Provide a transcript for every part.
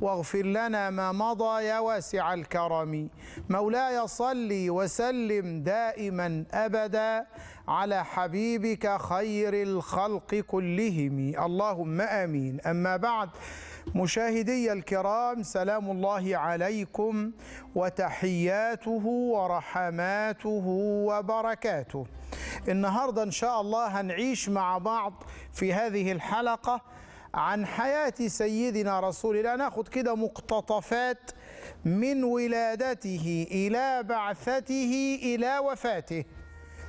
واغفر لنا ما مضى يا واسع الكرم مولاي صل وسلم دائما أبدا على حبيبك خير الخلق كلهم اللهم آمين أما بعد مشاهدي الكرام سلام الله عليكم وتحياته ورحماته وبركاته النهاردة إن شاء الله هنعيش مع بعض في هذه الحلقة عن حياة سيدنا رسول الله ناخد كده مقتطفات من ولادته إلى بعثته إلى وفاته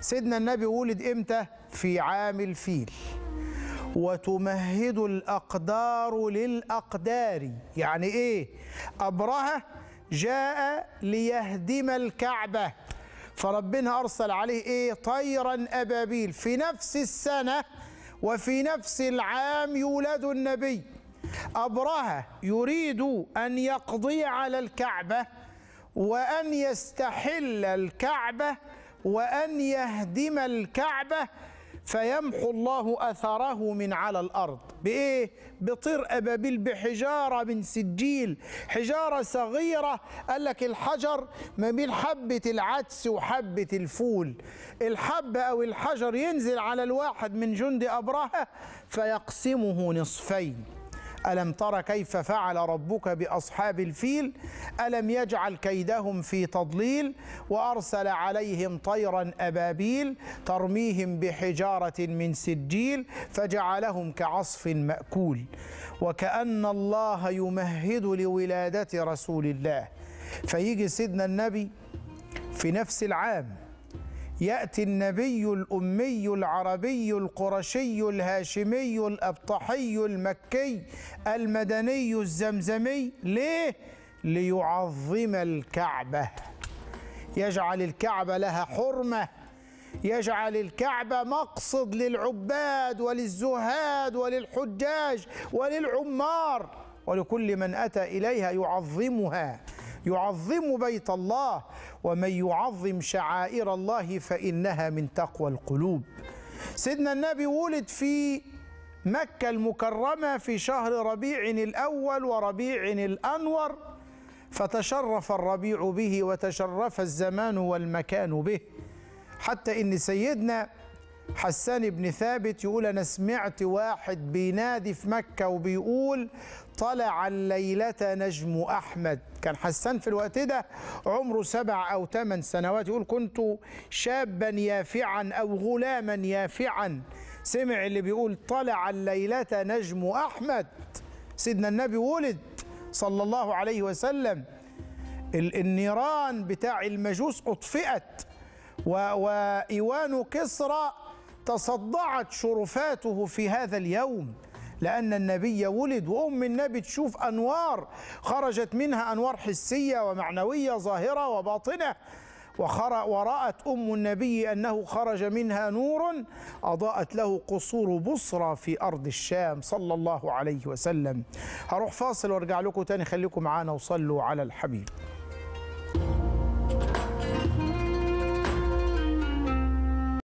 سيدنا النبي ولد إمتى؟ في عام الفيل وتمهد الأقدار للأقدار يعني إيه؟ أبرهة جاء ليهدم الكعبة فربنا أرسل عليه إيه؟ طيرا أبابيل في نفس السنة وفي نفس العام يولد النبي أبرهة يريد أن يقضي على الكعبة وأن يستحل الكعبة وأن يهدم الكعبة فيمحو الله أثره من على الأرض بإيه؟ بطير أبابيل بحجارة من سجيل حجارة صغيرة قال لك الحجر ما بين حبة العدس وحبة الفول الحبة أو الحجر ينزل على الواحد من جند أبرهة فيقسمه نصفين ألم تر كيف فعل ربك بأصحاب الفيل ألم يجعل كيدهم في تضليل وأرسل عليهم طيرا أبابيل ترميهم بحجارة من سجيل فجعلهم كعصف مأكول وكأن الله يمهد لولادة رسول الله فيجي سيدنا النبي في نفس العام يأتي النبي الأمي العربي القرشي الهاشمي الأبطحي المكي المدني الزمزمي ليه؟ ليعظم الكعبة يجعل الكعبة لها حرمة يجعل الكعبة مقصد للعباد وللزهاد وللحجاج وللعمار ولكل من أتى إليها يعظمها يعظم بيت الله ومن يعظم شعائر الله فإنها من تقوى القلوب سيدنا النبي ولد في مكة المكرمة في شهر ربيع الأول وربيع الأنور فتشرف الربيع به وتشرف الزمان والمكان به حتى إن سيدنا حسان بن ثابت يقول أنا سمعت واحد بينادي في مكة وبيقول طلع الليلة نجم أحمد كان حسان في الوقت ده عمره سبع أو ثمان سنوات يقول كنت شابا يافعا أو غلاما يافعا سمع اللي بيقول طلع الليلة نجم أحمد سيدنا النبي ولد صلى الله عليه وسلم النيران بتاع المجوس أطفئت وإيوان كسرى تصدعت شرفاته في هذا اليوم لأن النبي ولد وأم النبي تشوف أنوار خرجت منها أنوار حسية ومعنوية ظاهرة وباطنة ورأت أم النبي أنه خرج منها نور أضاءت له قصور بصرى في أرض الشام صلى الله عليه وسلم هروح فاصل وارجع لكم تاني خليكم معانا وصلوا على الحبيب